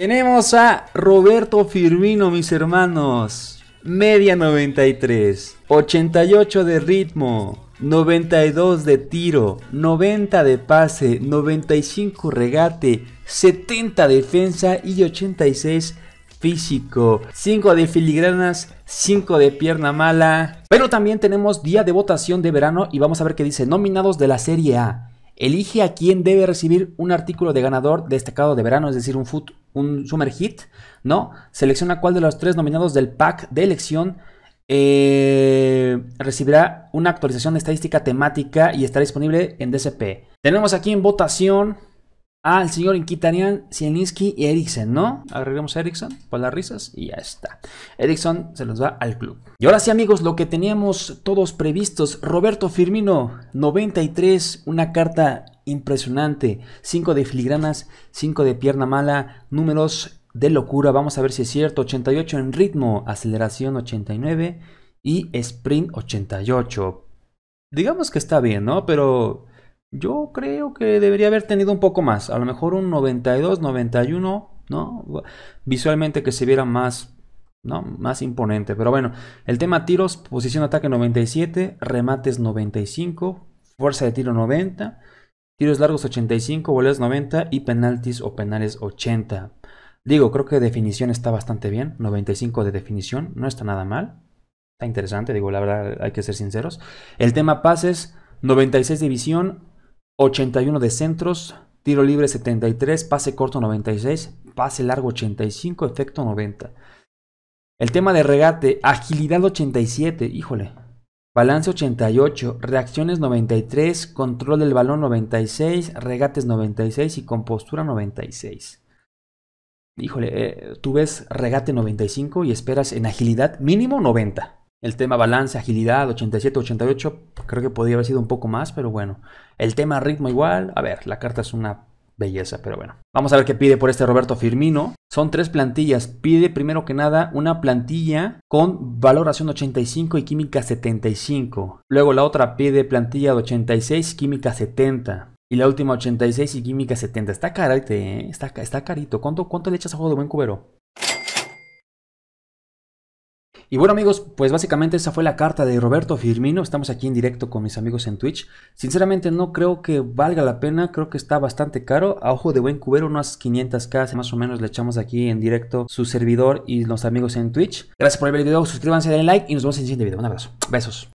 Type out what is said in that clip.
Tenemos a Roberto Firmino, mis hermanos. Media 93, 88 de ritmo, 92 de tiro, 90 de pase, 95 regate, 70 defensa y 86 físico, 5 de filigranas, 5 de pierna mala. Pero también tenemos día de votación de verano y vamos a ver qué dice nominados de la Serie A. Elige a quien debe recibir un artículo de ganador destacado de verano, es decir, un, fut un Summer Hit, ¿no? Selecciona cuál de los tres nominados del pack de elección eh, recibirá una actualización de estadística temática y estará disponible en DCP. Tenemos aquí en votación al señor Inquitarian, Sieninski y Ericsson, ¿no? Agregamos a Ericsson las risas y ya está. Ericsson se los va al club. Y ahora sí, amigos, lo que teníamos todos previstos. Roberto Firmino, 93, una carta impresionante. 5 de filigranas, 5 de pierna mala, números de locura. Vamos a ver si es cierto. 88 en ritmo, aceleración 89 y sprint 88. Digamos que está bien, ¿no? Pero yo creo que debería haber tenido un poco más. A lo mejor un 92, 91, ¿no? Visualmente que se viera más, ¿no? Más imponente. Pero bueno, el tema tiros, posición ataque 97, remates 95, fuerza de tiro 90 tiros largos 85, goles 90 y penaltis o penales 80. Digo, creo que definición está bastante bien, 95 de definición, no está nada mal. Está interesante, digo, la verdad hay que ser sinceros. El tema pases, 96 de visión, 81 de centros, tiro libre 73, pase corto 96, pase largo 85, efecto 90. El tema de regate, agilidad 87, híjole, Balance 88, reacciones 93, control del balón 96, regates 96 y compostura 96. Híjole, eh, tú ves regate 95 y esperas en agilidad mínimo 90. El tema balance, agilidad 87, 88, creo que podría haber sido un poco más, pero bueno. El tema ritmo igual, a ver, la carta es una belleza, pero bueno. Vamos a ver qué pide por este Roberto Firmino. Son tres plantillas. Pide primero que nada una plantilla con valoración 85 y química 75. Luego la otra pide plantilla de 86, química 70. Y la última 86 y química 70. Está caro, ¿eh? está, carito. ¿Cuánto, ¿Cuánto le echas a juego de buen cubero? Y bueno amigos, pues básicamente esa fue la carta de Roberto Firmino. Estamos aquí en directo con mis amigos en Twitch. Sinceramente no creo que valga la pena, creo que está bastante caro. A ojo de buen cubero, unas 500k más o menos le echamos aquí en directo su servidor y los amigos en Twitch. Gracias por ver el video, suscríbanse, denle like y nos vemos en el siguiente video. Un abrazo. Besos.